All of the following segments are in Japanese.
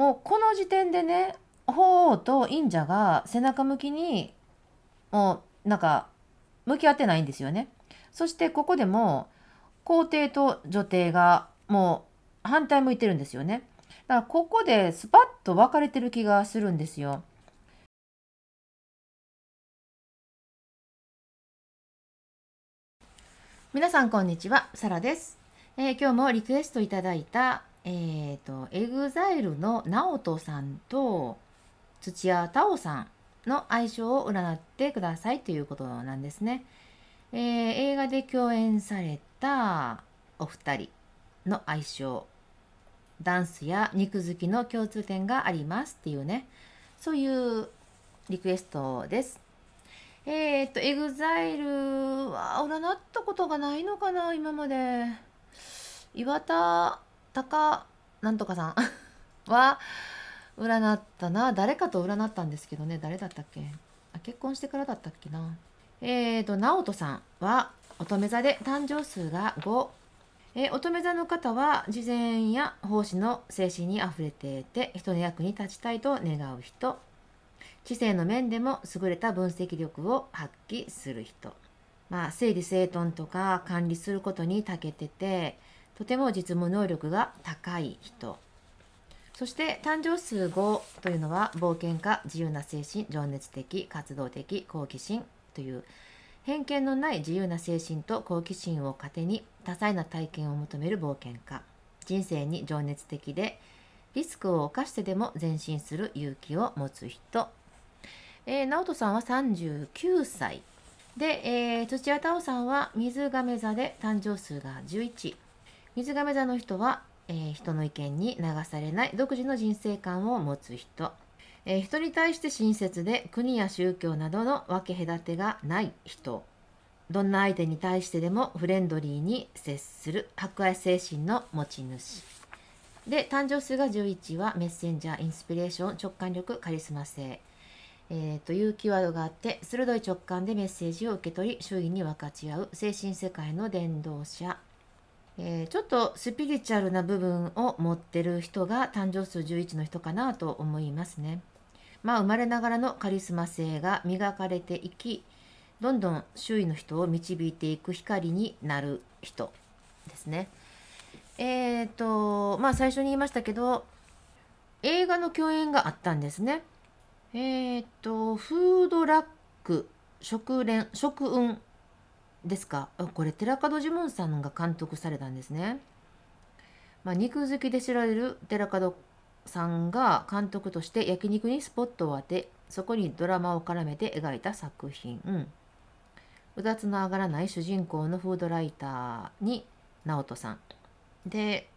もうこの時点でね法皇と忍者が背中向きにもうなんか向き合ってないんですよね。そしてここでも皇帝と女帝がもう反対向いてるんですよね。だからここでスパッと分かれてる気がするんですよ。皆さんこんにちは、サラです、えー、今日もリクエストいただいたえっ、ー、と、EXILE の直人さんと土屋太鳳さんの相性を占ってくださいということなんですね。えー、映画で共演されたお二人の相性、ダンスや肉付きの共通点がありますっていうね、そういうリクエストです。えっ、ー、と、EXILE は占ったことがないのかな、今まで。岩田高なんとかさん は占ったな誰かと占ったんですけどね誰だったっけあ結婚してからだったっけなえーと直人さんは乙女座で誕生数が5えー、乙女座の方は事前や奉仕の精神にあふれていて人の役に立ちたいと願う人知性の面でも優れた分析力を発揮する人まあ整理整頓とか管理することに長けててとても実務能力が高い人そして誕生数5というのは冒険家自由な精神情熱的活動的好奇心という偏見のない自由な精神と好奇心を糧に多彩な体験を求める冒険家人生に情熱的でリスクを冒してでも前進する勇気を持つ人、えー、直人さんは39歳で、えー、土屋太鳳さんは水亀座で誕生数が11水亀座の人は、えー、人の意見に流されない独自の人生観を持つ人、えー、人に対して親切で国や宗教などの分け隔てがない人どんな相手に対してでもフレンドリーに接する博愛精神の持ち主で誕生数が11はメッセンジャーインスピレーション直感力カリスマ性、えー、というキーワードがあって鋭い直感でメッセージを受け取り周囲に分かち合う精神世界の伝道者えー、ちょっとスピリチュアルな部分を持ってる人が誕生数11の人かなと思いますね。まあ生まれながらのカリスマ性が磨かれていきどんどん周囲の人を導いていく光になる人ですね。えっ、ー、とまあ最初に言いましたけど映画の共演があったんですね。えっ、ー、とフードラック食連食運ですかこれ寺門ジモンさんが監督されたんですね、まあ、肉好きで知られる寺門さんが監督として焼肉にスポットを当てそこにドラマを絡めて描いた作品、うん、うだつの上がらない主人公のフードライターに直人さんで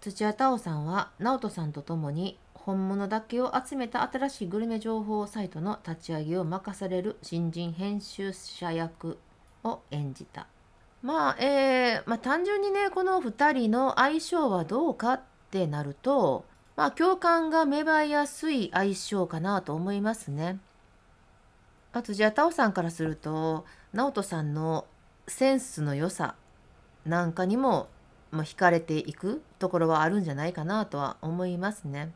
土屋太鳳さんは直人さんと共に本物だけを集めた新しいグルメ情報サイトの立ち上げを任される新人編集者役を演じた。まあえー、まあ、単純にねこの2人の相性はどうかってなると、まあ、共感が芽生えやすい相性かなと思いますね。あとじゃあタオさんからすると直人さんのセンスの良さなんかにも、まあ、惹かれていくところはあるんじゃないかなとは思いますね。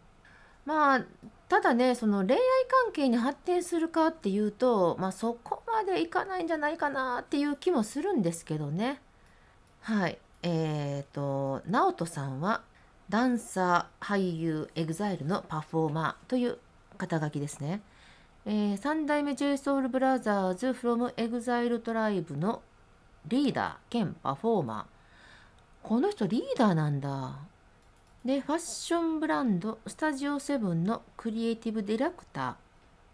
まあただねその恋愛関係に発展するかっていうと、まあ、そこまでいかないんじゃないかなっていう気もするんですけどねはいえーと、直人さんはダンサー俳優エグザイルのパフォーマーという肩書きですね、えー、3代目 JSOULBROTHERSFROMEXILETRIBE のリーダー兼パフォーマーこの人リーダーなんだでファッションブランドスタジオセブンのクリエイティブディレクタ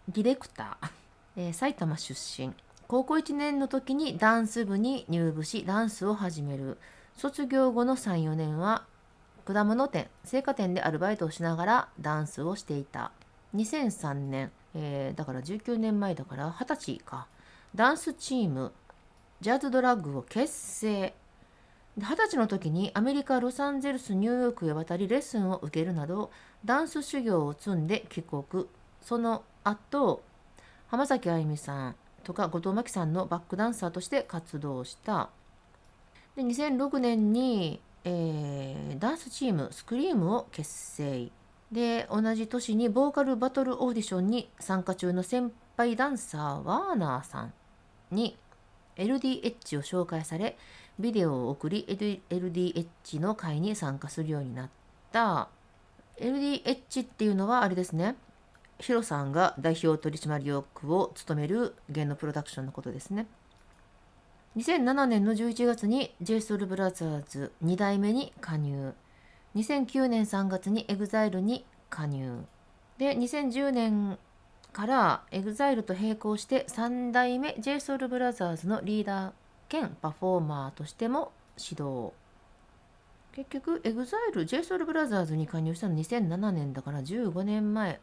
ーディレクター、えー、埼玉出身高校1年の時にダンス部に入部しダンスを始める卒業後の34年は果物店青果店でアルバイトをしながらダンスをしていた2003年、えー、だから19年前だから20歳かダンスチームジャズドラッグを結成20歳の時にアメリカ・ロサンゼルスニューヨークへ渡りレッスンを受けるなどダンス修行を積んで帰国その後浜崎あゆみさんとか後藤真希さんのバックダンサーとして活動したで2006年に、えー、ダンスチームスクリームを結成で同じ年にボーカルバトルオーディションに参加中の先輩ダンサーワーナーさんに LDH を紹介されビデオを送り LDH の会に参加するようになった LDH っていうのはあれですねヒロさんが代表取締役を務める芸能プロダクションのことですね2007年の11月に JSOULBROTHERS 2代目に加入2009年3月に EXILE に加入で2010年から EXILE と並行して3代目 JSOULBROTHERS のリーダー兼パフォーマーとしても指導結局 EXILE JSOULBROTHERS に加入したの2007年だから15年前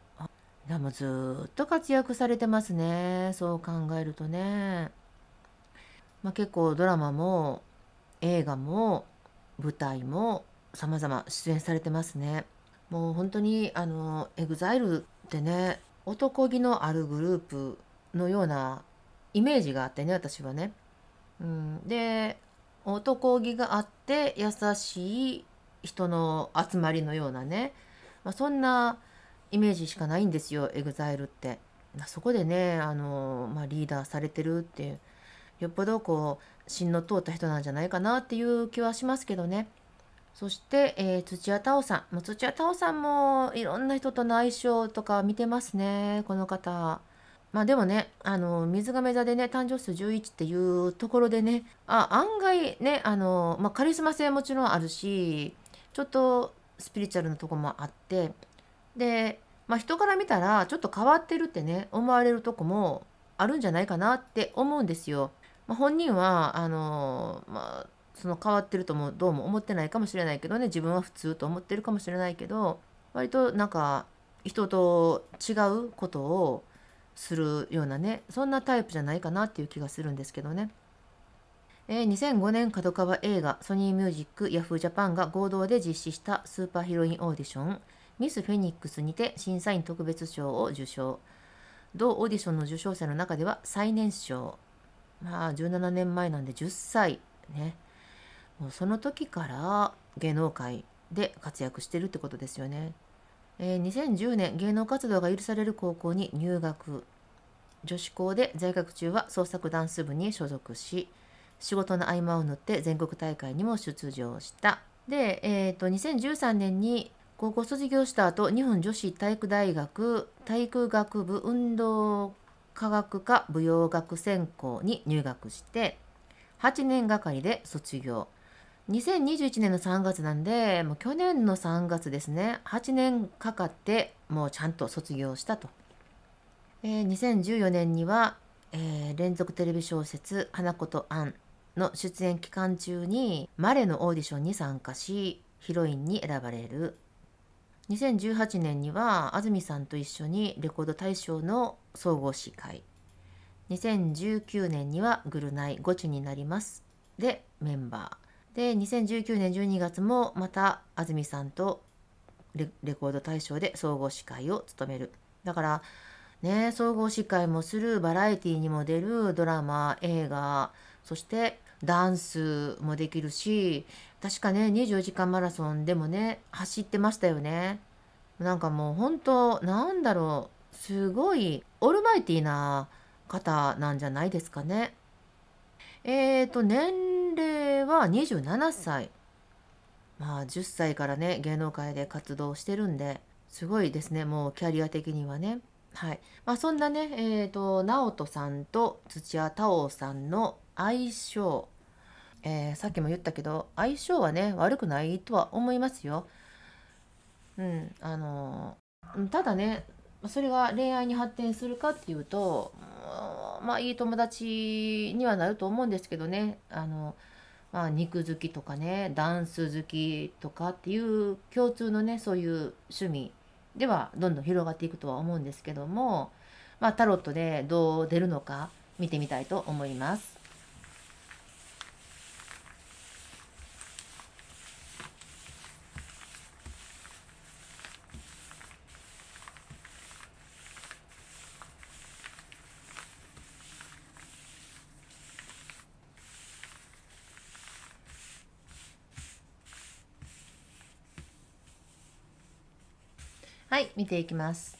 でもずっと活躍されてますねそう考えるとね、まあ、結構ドラマも映画も舞台も様々出演されてますねもう本当にあの EXILE ってね男気のあるグループのようなイメージがあってね私はね。うん、で男気があって優しい人の集まりのようなね、まあ、そんなイメージしかないんですよ EXILE って。そこでねあの、まあ、リーダーされてるっていうよっぽどこう芯の通った人なんじゃないかなっていう気はしますけどね。そして、えー、土屋太鳳さん。もう土屋太鳳さんもいろんな人との相性とか見てますね、この方。まあでもね、あの、水亀座でね、誕生数11っていうところでね、あ、案外ね、あの、まあ、カリスマ性もちろんあるし、ちょっとスピリチュアルなとこもあって、で、まあ、人から見たらちょっと変わってるってね、思われるとこもあるんじゃないかなって思うんですよ。まあ、本人は、あの、まあ、その変わってるともどうも思ってないかもしれないけどね自分は普通と思ってるかもしれないけど割となんか人と違うことをするようなねそんなタイプじゃないかなっていう気がするんですけどね。えー、2005年角川映画ソニーミュージックヤフージャパンが合同で実施したスーパーヒロインオーディションミス・フェニックスにて審査員特別賞を受賞同オーディションの受賞者の中では最年少まあ17年前なんで10歳ねもうその時から芸能界で活躍してるってことですよね。えー、2010年芸能活動が許される高校に入学女子校で在学中は創作ダンス部に所属し仕事の合間を縫って全国大会にも出場したで、えーと、と2013年に高校卒業した後日本女子体育大学体育学部運動科学科舞踊学専攻に入学して8年がかりで卒業2021年の3月なんでもう去年の3月ですね8年かかってもうちゃんと卒業したと、えー、2014年には、えー、連続テレビ小説「花子とアン」の出演期間中にマレのオーディションに参加しヒロインに選ばれる2018年には安住さんと一緒にレコード大賞の総合司会2019年には「ぐるナイゴチになります」でメンバーで2019年12月もまた安住さんとレコード大賞で総合司会を務めるだからね総合司会もするバラエティーにも出るドラマ映画そしてダンスもできるし確かね24時間マラソンでもね走ってましたよねなんかもう本当なんだろうすごいオールマイティーな方なんじゃないですかねえーと年は27歳まあ10歳からね芸能界で活動してるんですごいですねもうキャリア的にはねはいまあ、そんなねえーと、直人さんと土屋太鳳さんの相性、えー、さっきも言ったけど相性はね悪くないとは思いますようんあのただねそれが恋愛に発展するかっていうとまあいい友達にはなると思うんですけどねあのまあ、肉好きとかねダンス好きとかっていう共通のねそういう趣味ではどんどん広がっていくとは思うんですけども、まあ、タロットでどう出るのか見てみたいと思います。はい見ていきます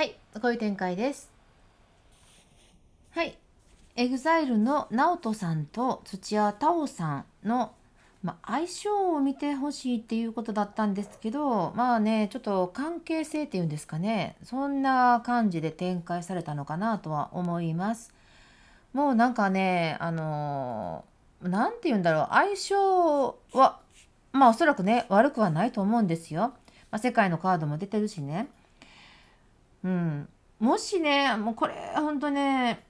はい、こういう展開です。はい、EXILE の NAOTO さんと土屋太鳳さんのまあ、相性を見てほしいっていうことだったんですけどまあねちょっと関係性っていうんですかねそんな感じで展開されたのかなとは思いますもうなんかねあの何て言うんだろう相性はまあおそらくね悪くはないと思うんですよ、まあ、世界のカードも出てるしねうん、もしねもうこれほんとね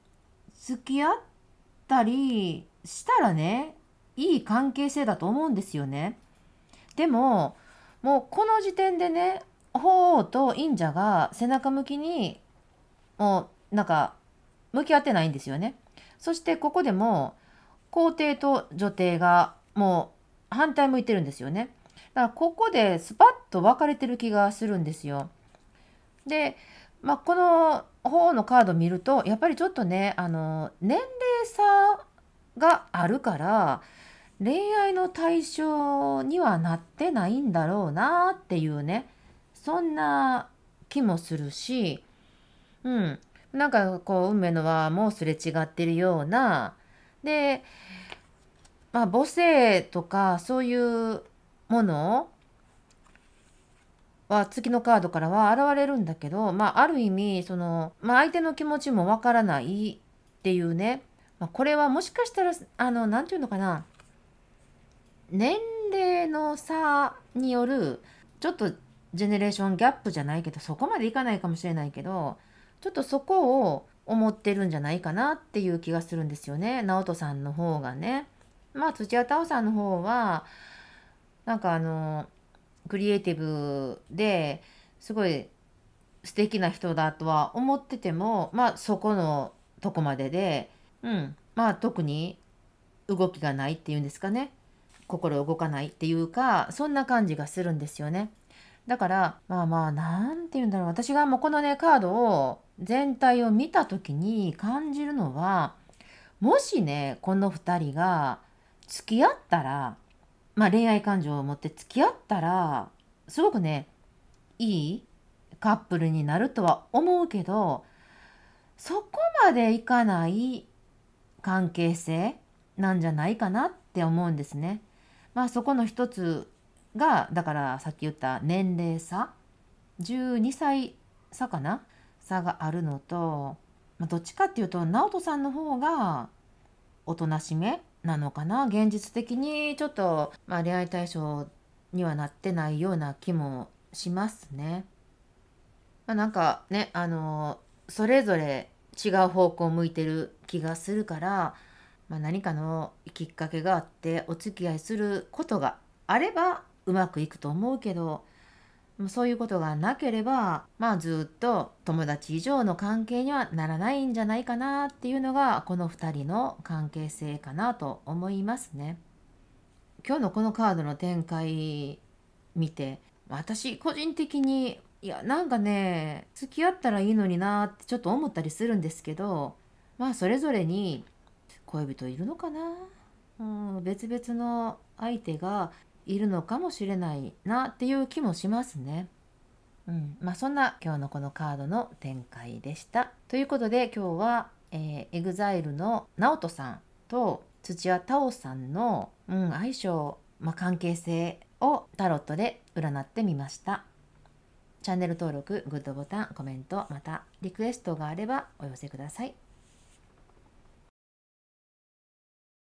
付き合ったりしたらねいい関係性だと思うんですよね。でももうこの時点でね鳳凰と忍者が背中向きにもうなんか向き合ってないんですよね。そしてここでも皇帝と女帝がもう反対向いてるんですよね。だからここでスパッと分かれてる気がするんですよ。でまあ、この方のカード見るとやっぱりちょっとねあの年齢差があるから恋愛の対象にはなってないんだろうなっていうねそんな気もするしうんなんかこう運命の輪もすれ違ってるようなで、まあ、母性とかそういうものは月のカードからは現れるんだけど、まあ、ある意味その、まあ、相手の気持ちもわからないっていうね、まあ、これはもしかしたらあの何て言うのかな年齢の差によるちょっとジェネレーションギャップじゃないけどそこまでいかないかもしれないけどちょっとそこを思ってるんじゃないかなっていう気がするんですよね直人さんの方がね。まあ土屋太鳳さんの方はなんかあのクリエイティブですごい素敵な人だとは思っててもまあそこのとこまでで、うん、まあ特に動きがないっていうんですかね心動かないっていうかそんな感じがするんですよね。だからまあまあ何て言うんだろう私がもうこのねカードを全体を見た時に感じるのはもしねこの2人が付き合ったらまあ、恋愛感情を持って付き合ったらすごくねいいカップルになるとは思うけどそこまでいかない関係性なんじゃないかなって思うんですね。まあそこの一つがだからさっき言った年齢差12歳差かな差があるのと、まあ、どっちかっていうと直人さんの方がおとなしめなのかな現実的にちょっと、まあ、恋愛対象にはなってないような気もしますね。まあ、なんかねあのそれぞれ違う方向を向いてる気がするから、まあ、何かのきっかけがあってお付き合いすることがあればうまくいくと思うけどそういうことがなければ、まあずっと友達以上の関係にはならないんじゃないかなっていうのが、この2人の関係性かなと思いますね。今日のこのカードの展開見て、私個人的に、いや、なんかね、付き合ったらいいのになってちょっと思ったりするんですけど、まあそれぞれに恋人いるのかなうん、別々の相手がいるのかもしれないなっていう気もしますね。うんまあ、そんな今日のこのカードの展開でした。ということで今日は、えー、EXILE の直人さんと土屋太鳳さんの、うん、相性、まあ、関係性をタロットで占ってみました。チャンネル登録、グッドボタン、コメント、またリクエストがあればお寄せください。